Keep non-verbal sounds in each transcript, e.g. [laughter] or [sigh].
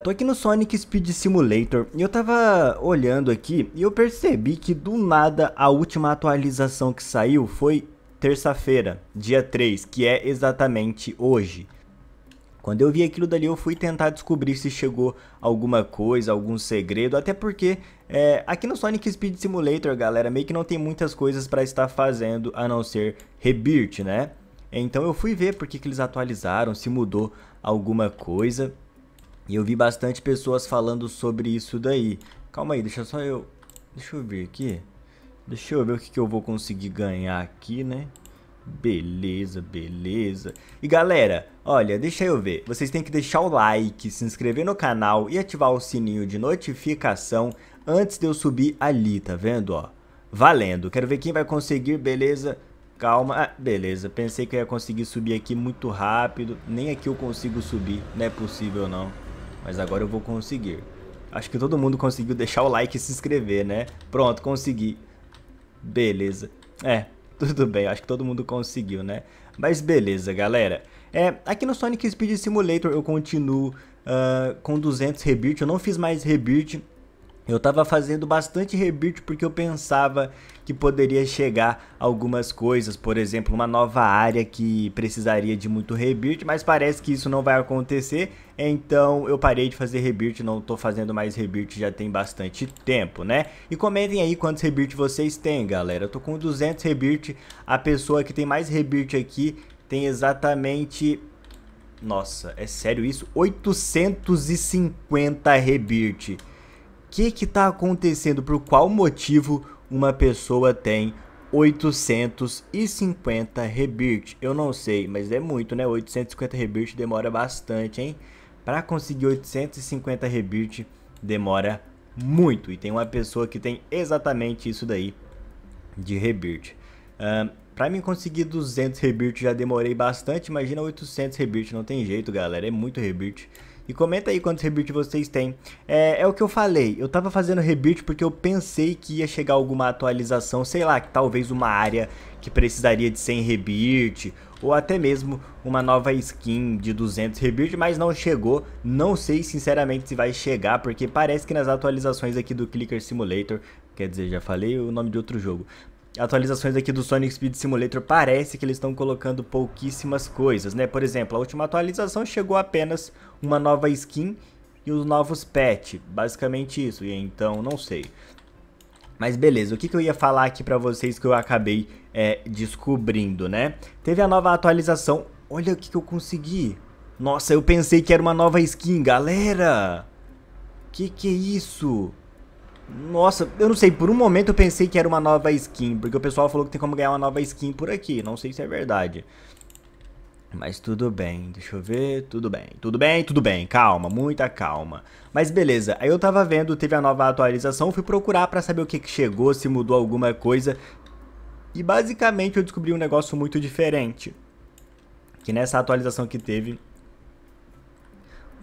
Tô aqui no Sonic Speed Simulator e eu tava olhando aqui e eu percebi que do nada a última atualização que saiu foi terça-feira, dia 3, que é exatamente hoje. Quando eu vi aquilo dali eu fui tentar descobrir se chegou alguma coisa, algum segredo, até porque é, aqui no Sonic Speed Simulator, galera, meio que não tem muitas coisas para estar fazendo a não ser rebirth, né? Então eu fui ver porque que eles atualizaram, se mudou alguma coisa. E eu vi bastante pessoas falando sobre isso daí. Calma aí, deixa só eu... Deixa eu ver aqui. Deixa eu ver o que, que eu vou conseguir ganhar aqui, né? Beleza, beleza. E galera, olha, deixa eu ver. Vocês têm que deixar o like, se inscrever no canal e ativar o sininho de notificação antes de eu subir ali, tá vendo, ó? Valendo. Quero ver quem vai conseguir, beleza? Calma. Ah, beleza. Pensei que eu ia conseguir subir aqui muito rápido. Nem aqui eu consigo subir. Não é possível, não mas agora eu vou conseguir. Acho que todo mundo conseguiu deixar o like e se inscrever, né? Pronto, consegui. Beleza. É, [laughs] tudo bem, acho que todo mundo conseguiu, né? Mas beleza, galera. É, aqui no Sonic Speed Simulator eu continuo uh, com 200 rebirth. Eu não fiz mais rebirth eu tava fazendo bastante rebuild porque eu pensava que poderia chegar algumas coisas, por exemplo, uma nova área que precisaria de muito rebuild, mas parece que isso não vai acontecer, então eu parei de fazer rebuild, não tô fazendo mais rebuild já tem bastante tempo, né? E comentem aí quantos rebuild vocês têm, galera. Eu tô com 200 rebuild, a pessoa que tem mais rebuild aqui tem exatamente nossa, é sério isso? 850 rebirth que que tá acontecendo, por qual motivo uma pessoa tem 850 rebirth. Eu não sei, mas é muito, né? 850 rebirth demora bastante, hein? Para conseguir 850 rebirth demora muito. E tem uma pessoa que tem exatamente isso daí de rebirth. para mim conseguir 200 rebirth já demorei bastante. Imagina 800 rebirth, não tem jeito, galera. É muito rebirth. E comenta aí quantos rebuild vocês têm. É, é o que eu falei, eu tava fazendo rebuild porque eu pensei que ia chegar alguma atualização, sei lá, que talvez uma área que precisaria de 100 rebuild, ou até mesmo uma nova skin de 200 rebuild, mas não chegou, não sei sinceramente se vai chegar, porque parece que nas atualizações aqui do Clicker Simulator, quer dizer, já falei o nome de outro jogo, atualizações aqui do Sonic Speed Simulator parece que eles estão colocando pouquíssimas coisas, né? Por exemplo, a última atualização chegou apenas uma nova skin e os novos pets, basicamente isso, e então não sei. Mas beleza, o que, que eu ia falar aqui pra vocês que eu acabei é, descobrindo, né? Teve a nova atualização, olha o que, que eu consegui. Nossa, eu pensei que era uma nova skin, galera! Que que é isso? Nossa, eu não sei, por um momento eu pensei que era uma nova skin, porque o pessoal falou que tem como ganhar uma nova skin por aqui, não sei se é verdade. Mas tudo bem, deixa eu ver, tudo bem, tudo bem, tudo bem, calma, muita calma. Mas beleza, aí eu tava vendo, teve a nova atualização, fui procurar pra saber o que, que chegou, se mudou alguma coisa. E basicamente eu descobri um negócio muito diferente. Que nessa atualização que teve,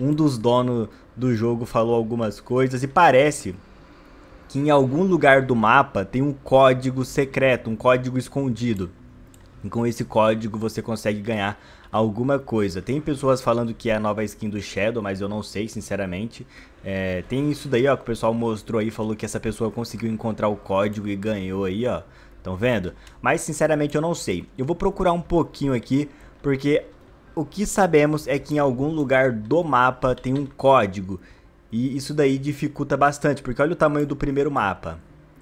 um dos donos do jogo falou algumas coisas e parece que em algum lugar do mapa tem um código secreto, um código escondido. E com esse código você consegue ganhar alguma coisa. Tem pessoas falando que é a nova skin do Shadow, mas eu não sei, sinceramente. É, tem isso daí, ó, que o pessoal mostrou aí, falou que essa pessoa conseguiu encontrar o código e ganhou aí, ó. Estão vendo? Mas, sinceramente, eu não sei. Eu vou procurar um pouquinho aqui, porque o que sabemos é que em algum lugar do mapa tem um código. E isso daí dificulta bastante, porque olha o tamanho do primeiro mapa.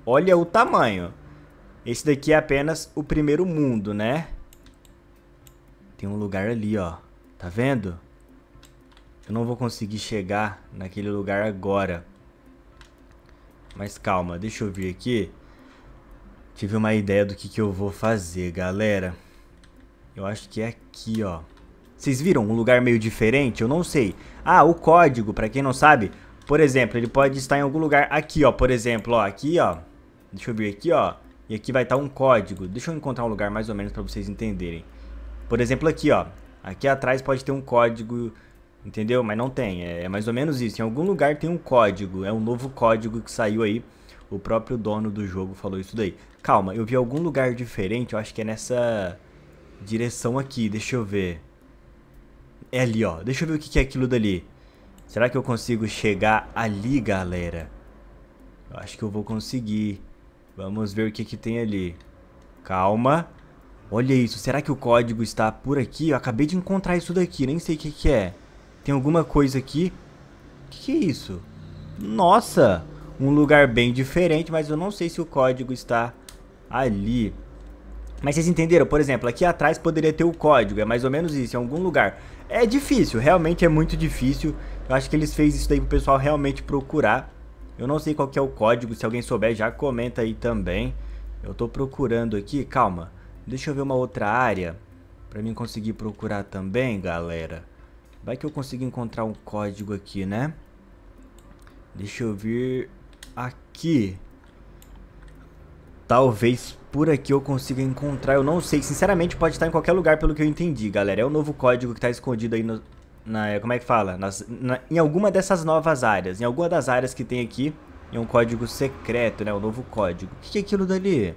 Olha o tamanho. Esse daqui é apenas o primeiro mundo, né? Tem um lugar ali, ó. Tá vendo? Eu não vou conseguir chegar naquele lugar agora. Mas calma, deixa eu vir aqui. Tive uma ideia do que, que eu vou fazer, galera. Eu acho que é aqui, ó. Vocês viram um lugar meio diferente? Eu não sei. Ah, o código, pra quem não sabe, por exemplo, ele pode estar em algum lugar aqui, ó. Por exemplo, ó, aqui, ó. Deixa eu ver aqui, ó. E aqui vai estar um código. Deixa eu encontrar um lugar mais ou menos para vocês entenderem. Por exemplo, aqui, ó. Aqui atrás pode ter um código, entendeu? Mas não tem. É, é mais ou menos isso. Em algum lugar tem um código. É um novo código que saiu aí. O próprio dono do jogo falou isso daí. Calma, eu vi algum lugar diferente. Eu acho que é nessa direção aqui. Deixa eu ver. É ali, ó. Deixa eu ver o que é aquilo dali. Será que eu consigo chegar ali, galera? Eu acho que eu vou conseguir. Vamos ver o que, que tem ali. Calma. Olha isso. Será que o código está por aqui? Eu acabei de encontrar isso daqui. Nem sei o que, que é. Tem alguma coisa aqui. O que, que é isso? Nossa! Um lugar bem diferente, mas eu não sei se o código está ali. Mas vocês entenderam? Por exemplo, aqui atrás poderia ter o código, é mais ou menos isso, em algum lugar. É difícil, realmente é muito difícil. Eu acho que eles fez isso daí pro pessoal realmente procurar. Eu não sei qual que é o código, se alguém souber já comenta aí também. Eu tô procurando aqui, calma. Deixa eu ver uma outra área pra mim conseguir procurar também, galera. Vai que eu consigo encontrar um código aqui, né? Deixa eu ver aqui. Talvez por aqui eu consigo encontrar. Eu não sei, sinceramente pode estar em qualquer lugar pelo que eu entendi, galera. É o novo código que está escondido aí no, na, como é que fala? Nas, na, em alguma dessas novas áreas, em alguma das áreas que tem aqui, em um código secreto, né? O um novo código. O que, que é aquilo dali?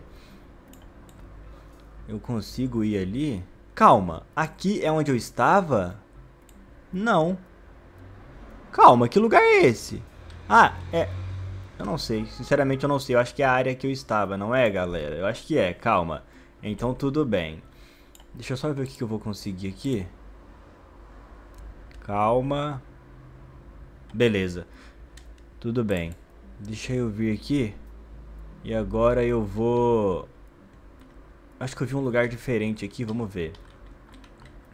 Eu consigo ir ali? Calma, aqui é onde eu estava? Não. Calma, que lugar é esse? Ah, é eu não sei, sinceramente eu não sei. Eu acho que é a área que eu estava, não é, galera? Eu acho que é, calma. Então tudo bem. Deixa eu só ver o que eu vou conseguir aqui. Calma. Beleza. Tudo bem. Deixa eu vir aqui. E agora eu vou... Acho que eu vi um lugar diferente aqui, vamos ver.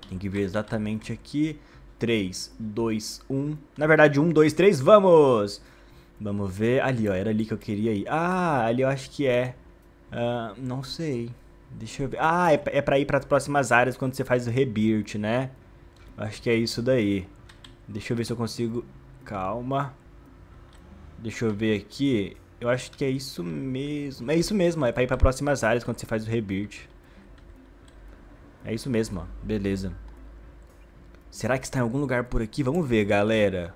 Tem que vir exatamente aqui. 3, 2, 1. Na verdade, 1, 2, 3, vamos! Vamos! Vamos ver. Ali, ó. Era ali que eu queria ir. Ah, ali eu acho que é. Uh, não sei. Deixa eu ver. Ah, é, é pra ir pras próximas áreas quando você faz o rebirth, né? Acho que é isso daí. Deixa eu ver se eu consigo... Calma. Deixa eu ver aqui. Eu acho que é isso mesmo. É isso mesmo, é pra ir pra próximas áreas quando você faz o rebirth. É isso mesmo, ó. Beleza. Será que está em algum lugar por aqui? Vamos ver, galera.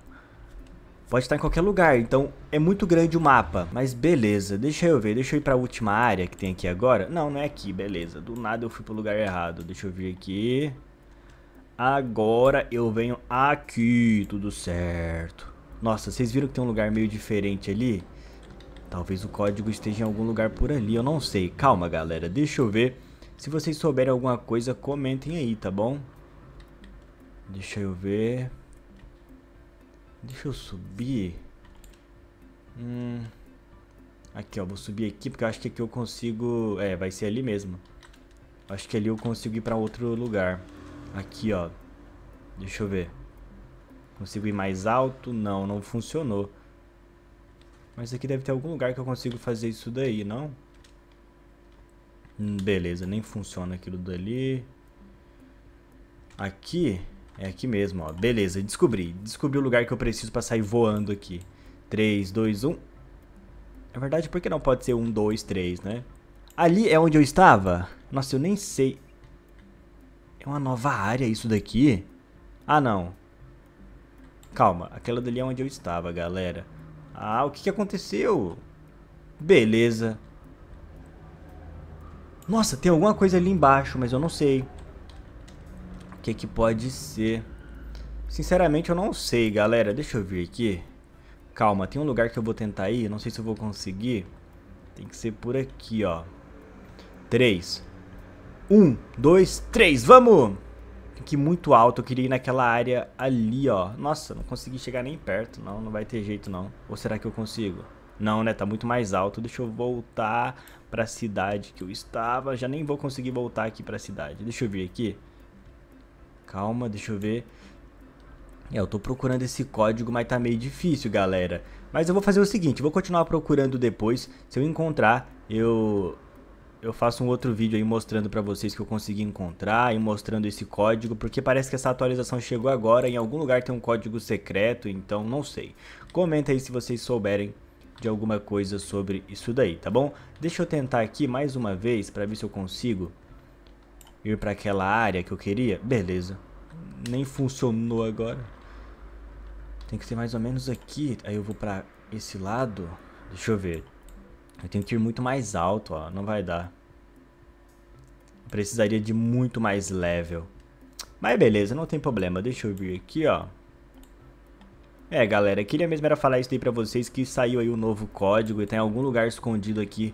Pode estar em qualquer lugar, então é muito grande o mapa. Mas beleza, deixa eu ver, deixa eu ir pra última área que tem aqui agora. Não, não é aqui, beleza. Do nada eu fui pro lugar errado. Deixa eu vir aqui. Agora eu venho aqui, tudo certo. Nossa, vocês viram que tem um lugar meio diferente ali? Talvez o código esteja em algum lugar por ali, eu não sei. Calma, galera, deixa eu ver. Se vocês souberem alguma coisa, comentem aí, tá bom? Deixa eu ver... Deixa eu subir. Hum. Aqui, ó. Vou subir aqui porque eu acho que aqui eu consigo... É, vai ser ali mesmo. Acho que ali eu consigo ir pra outro lugar. Aqui, ó. Deixa eu ver. Consigo ir mais alto? Não, não funcionou. Mas aqui deve ter algum lugar que eu consigo fazer isso daí, não? Hum, beleza, nem funciona aquilo dali. Aqui... É aqui mesmo, ó. Beleza, descobri. Descobri o lugar que eu preciso pra sair voando aqui. 3, 2, 1. Na verdade, por que não pode ser 1, 2, 3, né? Ali é onde eu estava? Nossa, eu nem sei. É uma nova área isso daqui? Ah, não. Calma, aquela dali é onde eu estava, galera. Ah, o que, que aconteceu? Beleza. Nossa, tem alguma coisa ali embaixo, mas eu não sei que que pode ser? Sinceramente, eu não sei, galera. Deixa eu ver aqui. Calma, tem um lugar que eu vou tentar ir. Não sei se eu vou conseguir. Tem que ser por aqui, ó. três, um, dois, três. Vamos! Tem que ir muito alto. Eu queria ir naquela área ali, ó. Nossa, não consegui chegar nem perto. Não, não vai ter jeito, não. Ou será que eu consigo? Não, né? Tá muito mais alto. Deixa eu voltar pra cidade que eu estava. Já nem vou conseguir voltar aqui pra cidade. Deixa eu vir aqui. Calma, deixa eu ver. É, eu tô procurando esse código, mas tá meio difícil, galera. Mas eu vou fazer o seguinte, vou continuar procurando depois. Se eu encontrar, eu eu faço um outro vídeo aí mostrando para vocês que eu consegui encontrar e mostrando esse código, porque parece que essa atualização chegou agora, em algum lugar tem um código secreto, então não sei. Comenta aí se vocês souberem de alguma coisa sobre isso daí, tá bom? Deixa eu tentar aqui mais uma vez para ver se eu consigo ir para aquela área que eu queria. Beleza. Nem funcionou agora. Tem que ser mais ou menos aqui. Aí eu vou para esse lado. Deixa eu ver. Eu tenho que ir muito mais alto, ó. Não vai dar. Eu precisaria de muito mais level. Mas beleza, não tem problema. Deixa eu vir aqui, ó. É, galera, queria mesmo era falar isso aí pra vocês que saiu aí o um novo código e tá em algum lugar escondido aqui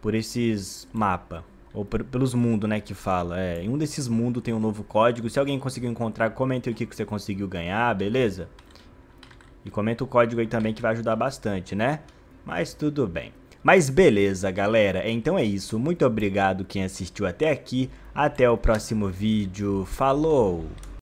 por esses mapas. Ou pelos mundos, né, que fala. É, em um desses mundos tem um novo código. Se alguém conseguiu encontrar, comente o que você conseguiu ganhar, beleza? E comenta o código aí também que vai ajudar bastante, né? Mas tudo bem. Mas beleza, galera. Então é isso. Muito obrigado quem assistiu até aqui. Até o próximo vídeo. Falou!